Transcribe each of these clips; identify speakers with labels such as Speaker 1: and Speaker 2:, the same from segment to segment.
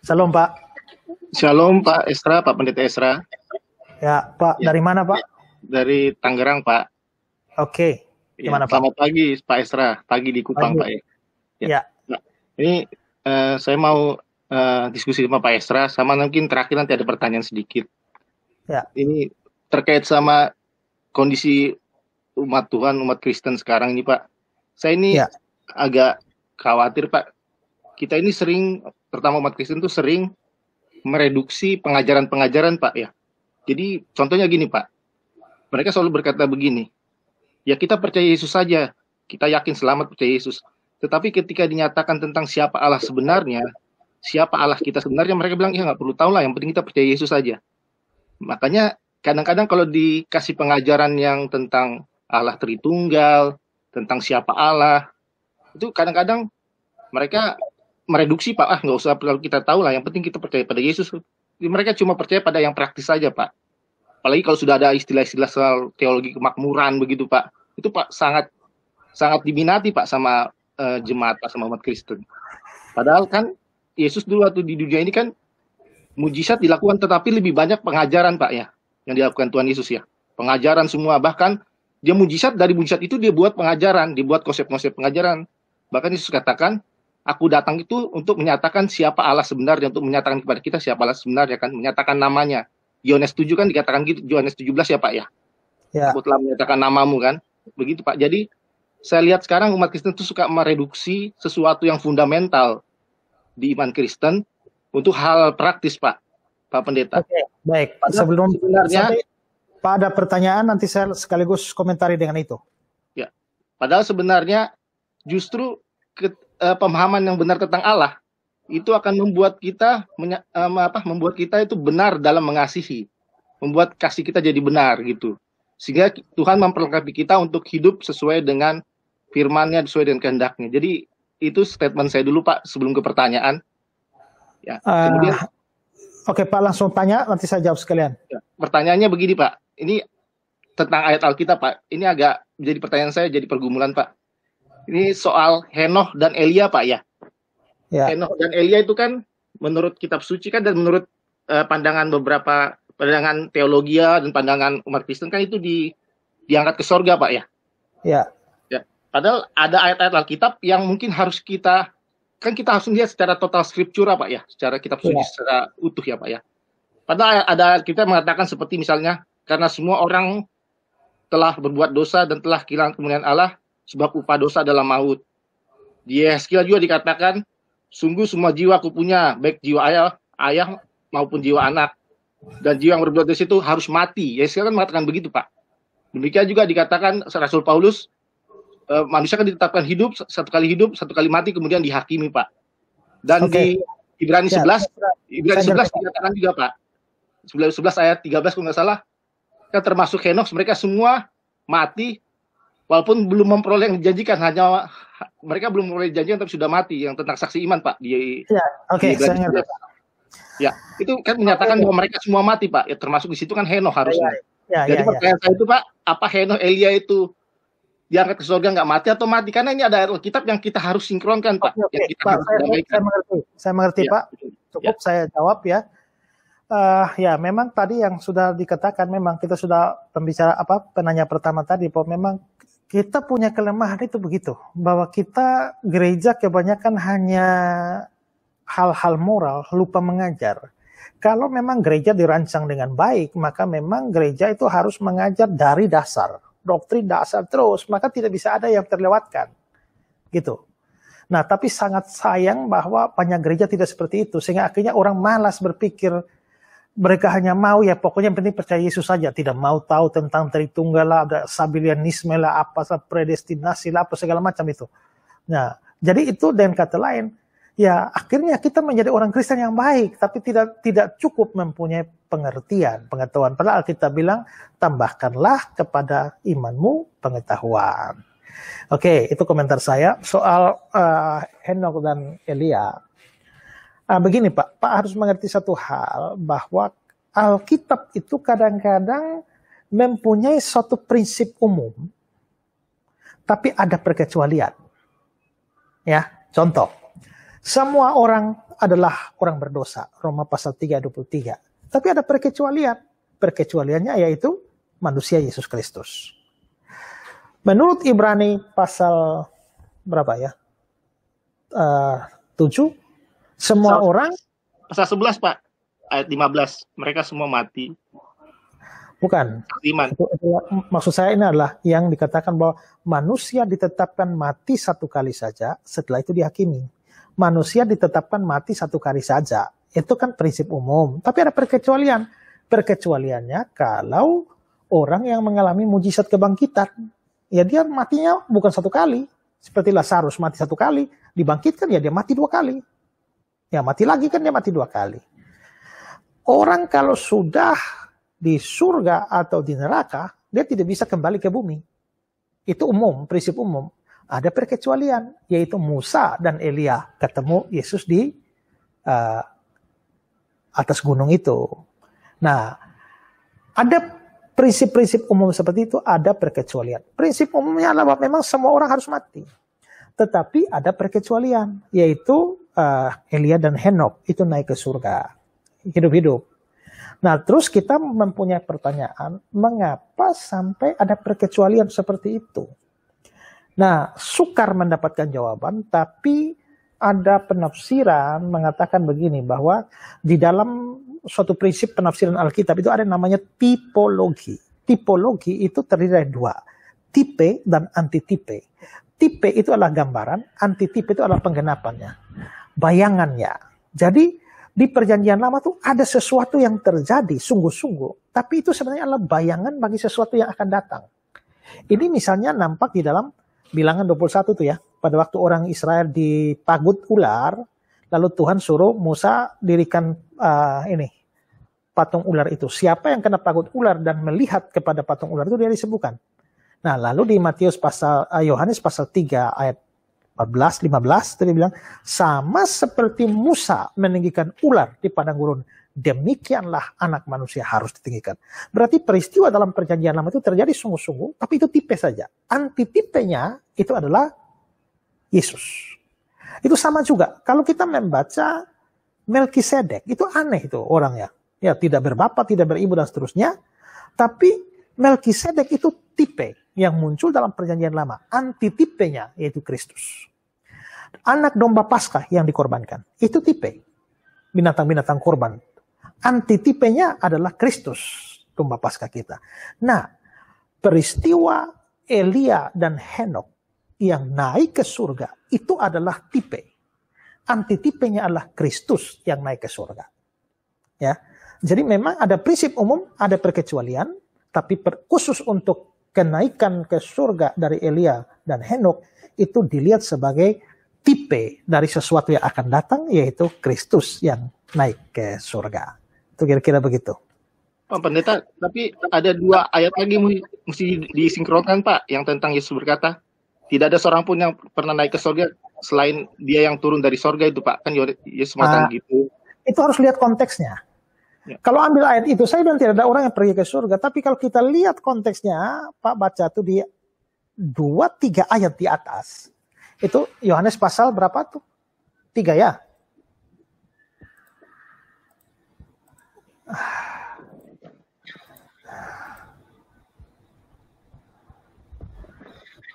Speaker 1: Salam Pak. Shalom Pak Esra, Pak Pendeta Esra.
Speaker 2: Ya Pak, ya. dari mana Pak?
Speaker 1: Dari Tangerang Pak. Oke. Okay. Ya, gimana, ya, selamat Pak? pagi Pak Esra, pagi di Kupang pagi. Pak.
Speaker 2: Ya. ya. ya. Nah, ini uh, saya mau
Speaker 1: uh, diskusi sama Pak Esra, sama mungkin terakhir nanti ada pertanyaan sedikit.
Speaker 2: Ya. Ini
Speaker 1: terkait sama kondisi umat Tuhan, umat Kristen sekarang ini Pak. Saya ini ya. agak khawatir Pak kita ini sering, terutama umat Kristen itu sering mereduksi pengajaran-pengajaran, Pak ya. Jadi contohnya gini, Pak. Mereka selalu berkata begini, ya kita percaya Yesus saja, kita yakin selamat percaya Yesus. Tetapi ketika dinyatakan tentang siapa Allah sebenarnya, siapa Allah kita sebenarnya, mereka bilang, ya nggak perlu tahu lah, yang penting kita percaya Yesus saja. Makanya kadang-kadang kalau dikasih pengajaran yang tentang Allah Tritunggal, tentang siapa Allah, itu kadang-kadang mereka mereduksi pak ah nggak usah perlu kita tahu lah yang penting kita percaya pada Yesus mereka cuma percaya pada yang praktis saja pak apalagi kalau sudah ada istilah-istilah soal teologi kemakmuran begitu pak itu pak sangat sangat diminati pak sama uh, jemaat pak sama umat Kristen padahal kan Yesus dulu waktu di dunia ini kan mujizat dilakukan tetapi lebih banyak pengajaran pak ya yang dilakukan Tuhan Yesus ya pengajaran semua bahkan dia mujizat dari mujizat itu dia buat pengajaran dibuat konsep-konsep pengajaran bahkan Yesus katakan aku datang itu untuk menyatakan siapa Allah sebenarnya, untuk menyatakan kepada kita siapa Allah sebenarnya kan, menyatakan namanya. Yohanes 7 kan dikatakan gitu, Yohanes 17 ya Pak ya. ya. Aku telah menyatakan namamu kan. Begitu Pak. Jadi saya lihat sekarang umat Kristen itu suka mereduksi sesuatu yang fundamental di iman Kristen untuk hal praktis Pak. Pak Pendeta. Oke,
Speaker 2: baik. Pak, Sebelum sebenarnya Pak ada pertanyaan nanti saya sekaligus komentari dengan itu.
Speaker 1: Ya. Padahal sebenarnya justru ke, uh, pemahaman yang benar tentang Allah itu akan membuat kita um, apa membuat kita itu benar dalam mengasihi membuat kasih kita jadi benar gitu sehingga Tuhan memperlengkapi kita untuk hidup sesuai dengan Firman-Nya, sesuai dengan kehendaknya jadi itu statement saya dulu Pak sebelum ke pertanyaan
Speaker 2: ya ah, oke okay, Pak langsung tanya nanti saya jawab sekalian ya,
Speaker 1: pertanyaannya begini Pak ini tentang ayat Alkitab Pak ini agak jadi pertanyaan saya jadi pergumulan Pak ini soal Henoh dan Elia, Pak ya. ya. Henoh dan Elia itu kan menurut kitab suci kan dan menurut uh, pandangan beberapa pandangan teologia ya dan pandangan umat Kristen kan itu di diangkat ke sorga, Pak ya. Ya. Ya. Padahal ada ayat-ayat Alkitab yang mungkin harus kita kan kita harus lihat secara total scriptura, Pak ya, secara kitab suci ya. secara utuh ya, Pak ya. Padahal ada kita mengatakan seperti misalnya karena semua orang telah berbuat dosa dan telah kehilangan kemuliaan Allah, sebab upah dosa adalah maut. Di Yeskil juga dikatakan, sungguh semua jiwa punya baik jiwa ayah, ayah maupun jiwa anak. Dan jiwa yang berbuat dosa itu harus mati. Yeskil ya, kan mengatakan begitu, Pak. Demikian juga dikatakan Rasul Paulus, eh, manusia kan ditetapkan hidup, satu kali hidup, satu kali mati, kemudian dihakimi, Pak. Dan okay. di Ibrani ya. 11, Ibrani 11 dikatakan juga, Pak. 11, 11 ayat 13 kalau nggak salah, kan termasuk Henokes, mereka semua mati walaupun belum memperoleh yang dijanjikan hanya mereka belum memperoleh janji tapi sudah mati yang tentang saksi iman Pak di Ya, oke, di saya ngerti. Ya, itu kan menyatakan okay. bahwa mereka semua mati Pak, ya termasuk di situ kan Heno ya, ya, harusnya. Ya, ya,
Speaker 2: Jadi ya, ya. pertanyaan ya. saya
Speaker 1: itu Pak, apa Heno Elia itu diangkat ke surga nggak mati atau mati karena ini ada Alkitab yang kita harus sinkronkan Pak. Okay, okay. Yang kita Pak harus saya, saya mengerti, saya
Speaker 2: mengerti ya. Pak. Cukup ya. saya jawab ya. Uh, ya, memang tadi yang sudah dikatakan, memang kita sudah pembicara apa penanya pertama tadi, bahwa Memang kita punya kelemahan itu begitu bahwa kita gereja kebanyakan hanya hal-hal moral lupa mengajar. Kalau memang gereja dirancang dengan baik, maka memang gereja itu harus mengajar dari dasar, doktrin dasar terus, maka tidak bisa ada yang terlewatkan. Gitu. Nah, tapi sangat sayang bahwa banyak gereja tidak seperti itu sehingga akhirnya orang malas berpikir mereka hanya mau ya pokoknya yang penting percaya Yesus saja tidak mau tahu tentang Tritunggal lah ada sabilianisme lah apa predestinasi lah apa segala macam itu nah jadi itu dan kata lain ya akhirnya kita menjadi orang Kristen yang baik tapi tidak tidak cukup mempunyai pengertian pengetahuan padahal kita bilang tambahkanlah kepada imanmu pengetahuan oke itu komentar saya soal uh, Henok dan Elia Nah, begini Pak, Pak harus mengerti satu hal bahwa Alkitab itu kadang-kadang mempunyai suatu prinsip umum, tapi ada perkecualian. Ya, contoh, semua orang adalah orang berdosa, Roma pasal 3:23, Tapi ada perkecualian. Perkecualiannya yaitu manusia Yesus Kristus. Menurut Ibrani pasal berapa ya? Eh, uh, 7 semua pasal, orang?
Speaker 1: Pasal 11, Pak. Ayat 15. Mereka semua mati.
Speaker 2: Bukan. Iman. Maksud saya ini adalah yang dikatakan bahwa manusia ditetapkan mati satu kali saja, setelah itu dihakimi. Manusia ditetapkan mati satu kali saja. Itu kan prinsip umum. Tapi ada perkecualian. Perkecualiannya kalau orang yang mengalami mujizat kebangkitan, ya dia matinya bukan satu kali. Seperti Lazarus mati satu kali, dibangkitkan ya dia mati dua kali. Ya mati lagi kan dia mati dua kali. Orang kalau sudah di surga atau di neraka, dia tidak bisa kembali ke bumi. Itu umum, prinsip umum. Ada perkecualian, yaitu Musa dan Elia ketemu Yesus di uh, atas gunung itu. Nah, ada prinsip-prinsip umum seperti itu, ada perkecualian. Prinsip umumnya adalah bahwa memang semua orang harus mati. Tetapi ada perkecualian, yaitu uh, Elia dan Henok itu naik ke surga hidup-hidup. Nah, terus kita mempunyai pertanyaan, mengapa sampai ada perkecualian seperti itu? Nah, sukar mendapatkan jawaban, tapi ada penafsiran mengatakan begini bahwa di dalam suatu prinsip penafsiran Alkitab itu ada namanya tipologi. Tipologi itu terdiri dari dua, tipe dan antitipe. Tipe itu adalah gambaran, antitipe itu adalah penggenapannya bayangannya. Jadi di perjanjian lama tuh ada sesuatu yang terjadi sungguh-sungguh. Tapi itu sebenarnya adalah bayangan bagi sesuatu yang akan datang. Ini misalnya nampak di dalam bilangan 21 tuh ya. Pada waktu orang Israel dipagut ular, lalu Tuhan suruh Musa dirikan uh, ini patung ular itu. Siapa yang kena pagut ular dan melihat kepada patung ular itu dia disembuhkan. Nah, lalu di Matius pasal eh, Yohanes uh, pasal 3 ayat 14, 15 tadi bilang sama seperti Musa meninggikan ular di padang gurun demikianlah anak manusia harus ditinggikan. Berarti peristiwa dalam perjanjian lama itu terjadi sungguh-sungguh, tapi itu tipe saja. anti tipe nya itu adalah Yesus. Itu sama juga. Kalau kita membaca Melkisedek, itu aneh itu orangnya. Ya, tidak berbapa, tidak beribu, dan seterusnya. Tapi Melkisedek itu tipe yang muncul dalam perjanjian lama. anti tipe nya yaitu Kristus anak domba paskah yang dikorbankan. Itu tipe binatang-binatang korban. Antitipenya adalah Kristus, domba paskah kita. Nah, peristiwa Elia dan Henok yang naik ke surga itu adalah tipe. anti Antitipenya adalah Kristus yang naik ke surga. Ya. Jadi memang ada prinsip umum, ada perkecualian, tapi per, khusus untuk kenaikan ke surga dari Elia dan Henok itu dilihat sebagai tipe dari sesuatu yang akan datang yaitu Kristus yang naik ke surga. Itu kira-kira begitu.
Speaker 1: Pak Pendeta, tapi ada dua ayat lagi mesti disinkronkan Pak, yang tentang Yesus berkata, tidak ada seorang pun yang pernah naik ke surga selain dia yang turun dari surga itu Pak, kan Yesus nah, matang
Speaker 2: gitu. Itu harus lihat konteksnya. Ya. Kalau ambil ayat itu, saya bilang tidak ada orang yang pergi ke surga, tapi kalau kita lihat konteksnya, Pak baca itu di dua tiga ayat di atas, itu Yohanes pasal berapa tuh? Tiga ya?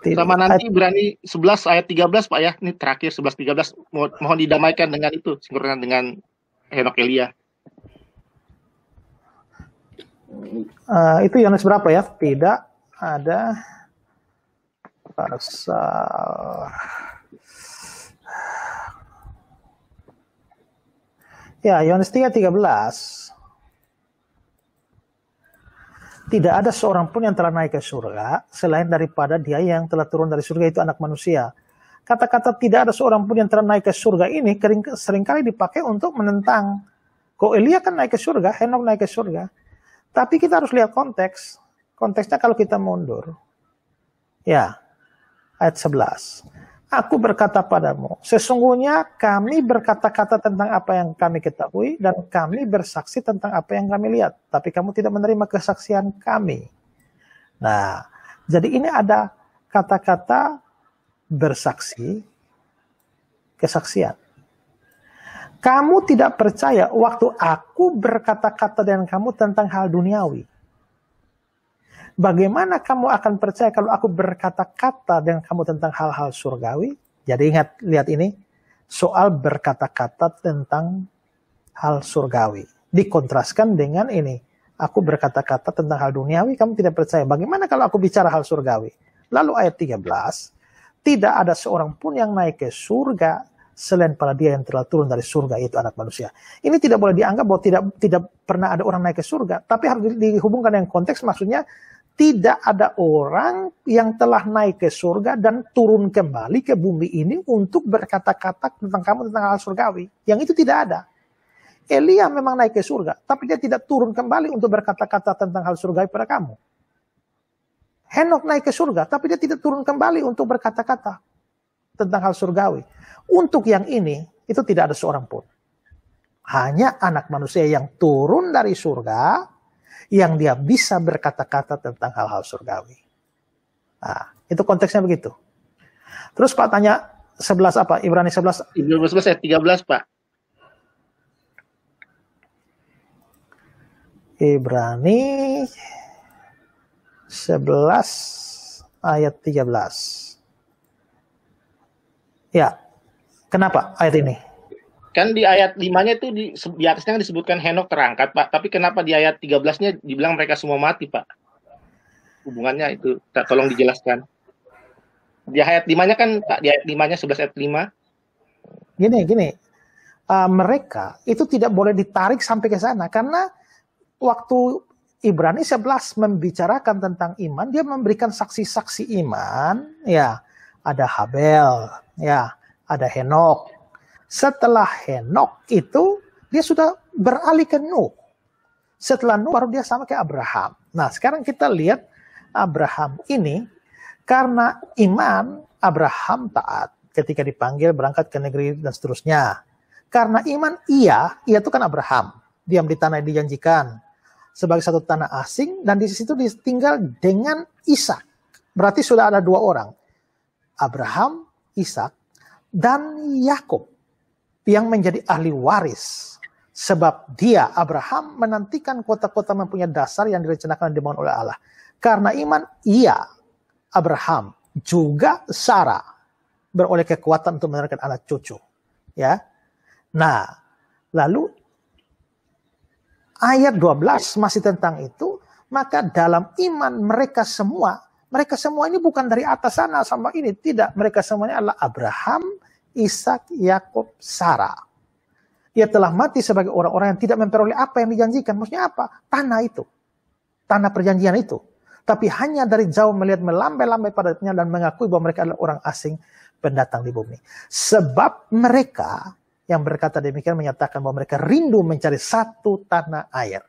Speaker 1: Sama nanti berani 11 ayat 13 Pak ya. Ini terakhir 11 13 mohon, didamaikan dengan itu sinkronan dengan
Speaker 2: Henok Elia. Uh, itu Yohanes berapa ya? Tidak ada pasal Ya, Yohanes 13. Tidak ada seorang pun yang telah naik ke surga selain daripada dia yang telah turun dari surga itu anak manusia. Kata-kata tidak ada seorang pun yang telah naik ke surga ini seringkali dipakai untuk menentang. Kok Elia kan naik ke surga, Henok naik ke surga. Tapi kita harus lihat konteks. Konteksnya kalau kita mundur. Ya, ayat 11. Aku berkata padamu, sesungguhnya kami berkata-kata tentang apa yang kami ketahui dan kami bersaksi tentang apa yang kami lihat, tapi kamu tidak menerima kesaksian kami. Nah, jadi ini ada kata-kata bersaksi kesaksian. Kamu tidak percaya waktu aku berkata-kata dengan kamu tentang hal duniawi. Bagaimana kamu akan percaya kalau aku berkata-kata dengan kamu tentang hal-hal surgawi? Jadi ingat, lihat ini. Soal berkata-kata tentang hal surgawi. Dikontraskan dengan ini. Aku berkata-kata tentang hal duniawi, kamu tidak percaya. Bagaimana kalau aku bicara hal surgawi? Lalu ayat 13, tidak ada seorang pun yang naik ke surga selain pada dia yang telah turun dari surga yaitu anak manusia. Ini tidak boleh dianggap bahwa tidak tidak pernah ada orang naik ke surga, tapi harus dihubungkan dengan konteks maksudnya tidak ada orang yang telah naik ke surga dan turun kembali ke bumi ini untuk berkata-kata tentang kamu tentang hal surgawi. Yang itu tidak ada. Elia memang naik ke surga, tapi dia tidak turun kembali untuk berkata-kata tentang hal surgawi pada kamu. Henok naik ke surga, tapi dia tidak turun kembali untuk berkata-kata tentang hal surgawi. Untuk yang ini, itu tidak ada seorang pun. Hanya anak manusia yang turun dari surga, yang dia bisa berkata-kata tentang hal-hal surgawi. Nah, itu konteksnya begitu. Terus Pak tanya 11 apa? Ibrani 11? Ibrani 11 ayat 13, Pak. Ibrani 11 ayat 13. Ya. Kenapa ayat ini?
Speaker 1: kan di ayat 5-nya itu di, di atasnya kan disebutkan Henok terangkat, Pak. Tapi kenapa di ayat 13-nya dibilang mereka semua mati, Pak? Hubungannya itu tak tolong dijelaskan. Di ayat 5-nya kan Pak, di ayat 5-nya 11 ayat 5.
Speaker 2: Gini, gini. Uh, mereka itu tidak boleh ditarik sampai ke sana karena waktu Ibrani 11 membicarakan tentang iman, dia memberikan saksi-saksi iman, ya. Ada Habel, ya, ada Henok, setelah Henok itu dia sudah beralih ke Nuh. Setelah Nuh baru dia sama kayak Abraham. Nah sekarang kita lihat Abraham ini karena iman Abraham taat ketika dipanggil berangkat ke negeri dan seterusnya. Karena iman ia, ia itu kan Abraham. Diam di tanah yang dijanjikan sebagai satu tanah asing dan di situ ditinggal dengan Ishak. Berarti sudah ada dua orang. Abraham, Ishak, dan Yakub yang menjadi ahli waris. Sebab dia, Abraham, menantikan kota-kota mempunyai dasar yang direncanakan dan dibangun oleh Allah. Karena iman, ia, Abraham, juga Sarah, beroleh kekuatan untuk menerangkan anak cucu. Ya, Nah, lalu ayat 12 masih tentang itu, maka dalam iman mereka semua, mereka semua ini bukan dari atas sana sama ini, tidak. Mereka semuanya adalah Abraham, Ishak, Yakub, Sarah. Ia telah mati sebagai orang-orang yang tidak memperoleh apa yang dijanjikan. Maksudnya apa? Tanah itu. Tanah perjanjian itu. Tapi hanya dari jauh melihat melambai-lambai padatnya dan mengakui bahwa mereka adalah orang asing pendatang di bumi. Sebab mereka yang berkata demikian menyatakan bahwa mereka rindu mencari satu tanah air.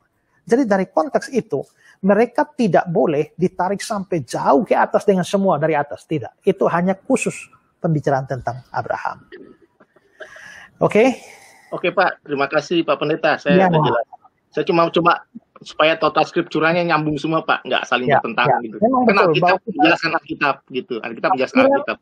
Speaker 2: Jadi dari konteks itu, mereka tidak boleh ditarik sampai jauh ke atas dengan semua dari atas. Tidak. Itu hanya khusus pembicaraan tentang Abraham. Oke. Okay?
Speaker 1: Oke okay, Pak, terima kasih Pak Pendeta. Saya ya. Saya cuma coba supaya total skripturannya nyambung semua Pak, nggak saling ya, bertentangan ya. gitu. Memang Karena betul, Alkitab kita, menjelaskan Alkitab gitu, Alkitab menjelaskan Alkitab.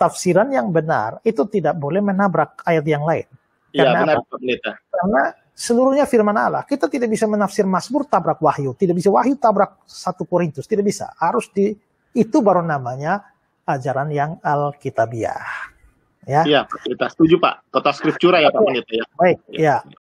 Speaker 2: Tafsiran yang benar itu tidak boleh menabrak ayat yang lain. Iya benar Pak Pendeta. Karena seluruhnya firman Allah. Kita tidak bisa menafsir Mazmur tabrak Wahyu, tidak bisa Wahyu tabrak satu Korintus, tidak bisa. Harus di itu baru namanya ajaran yang alkitabiah.
Speaker 1: Ya. Iya, kita setuju Pak. Kota skriptura ya Pak iya. gitu ya. Baik, ya.
Speaker 2: ya.